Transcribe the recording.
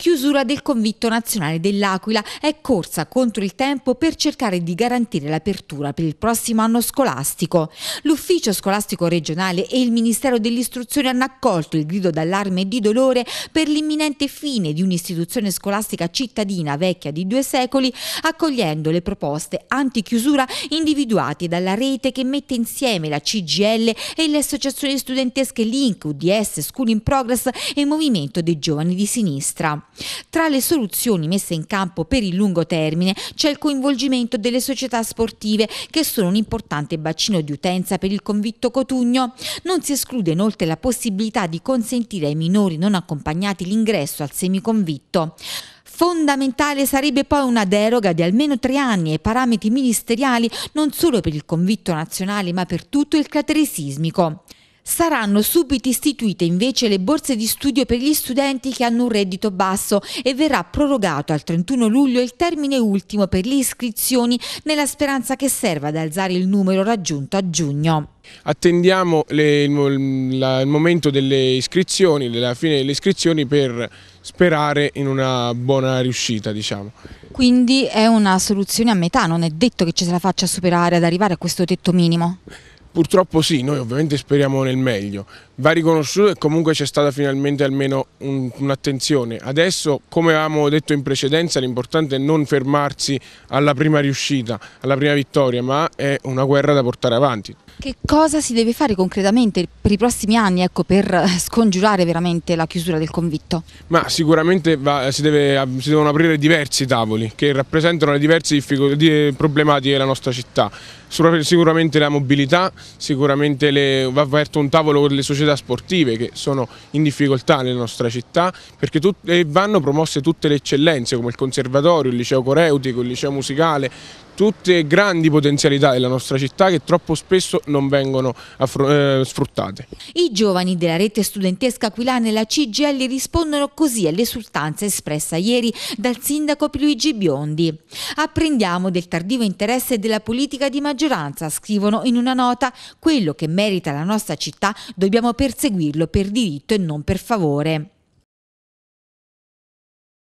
Chiusura del convitto nazionale dell'Aquila è corsa contro il tempo per cercare di garantire l'apertura per il prossimo anno scolastico. L'ufficio scolastico regionale e il Ministero dell'Istruzione hanno accolto il grido d'allarme e di dolore per l'imminente fine di un'istituzione scolastica cittadina vecchia di due secoli, accogliendo le proposte antichiusura individuate dalla rete che mette insieme la CGL e le associazioni studentesche Link, UDS, School in Progress e Movimento dei Giovani di Sinistra. Tra le soluzioni messe in campo per il lungo termine c'è il coinvolgimento delle società sportive che sono un importante bacino di utenza per il convitto Cotugno. Non si esclude inoltre la possibilità di consentire ai minori non accompagnati l'ingresso al semiconvitto. Fondamentale sarebbe poi una deroga di almeno tre anni ai parametri ministeriali non solo per il convitto nazionale ma per tutto il cratere sismico. Saranno subito istituite invece le borse di studio per gli studenti che hanno un reddito basso e verrà prorogato al 31 luglio il termine ultimo per le iscrizioni nella speranza che serva ad alzare il numero raggiunto a giugno. Attendiamo le, la, il momento delle iscrizioni, della fine delle iscrizioni per sperare in una buona riuscita. Diciamo. Quindi è una soluzione a metà, non è detto che ce la faccia superare ad arrivare a questo tetto minimo? Purtroppo sì, noi ovviamente speriamo nel meglio. Va riconosciuto che comunque c'è stata finalmente almeno un'attenzione. Adesso, come avevamo detto in precedenza, l'importante è non fermarsi alla prima riuscita, alla prima vittoria, ma è una guerra da portare avanti. Che cosa si deve fare concretamente per i prossimi anni ecco, per eh, scongiurare veramente la chiusura del convitto? Ma sicuramente va, si, deve, si, devono aprire diversi tavoli che rappresentano le diverse problematiche della nostra città, sicuramente la mobilità, sicuramente le, va aperto un tavolo con le società sportive che sono in difficoltà nella nostra città perché tut, vanno promosse tutte le eccellenze come il conservatorio, il liceo coreutico, il liceo musicale, tutte grandi potenzialità della nostra città che troppo spesso non vengono eh, sfruttate. I giovani della rete studentesca aquilana e la CGL rispondono così all'esultanza espressa ieri dal sindaco Luigi Biondi. Apprendiamo del tardivo interesse della politica di maggioranza, scrivono in una nota, quello che merita la nostra città dobbiamo perseguirlo per diritto e non per favore.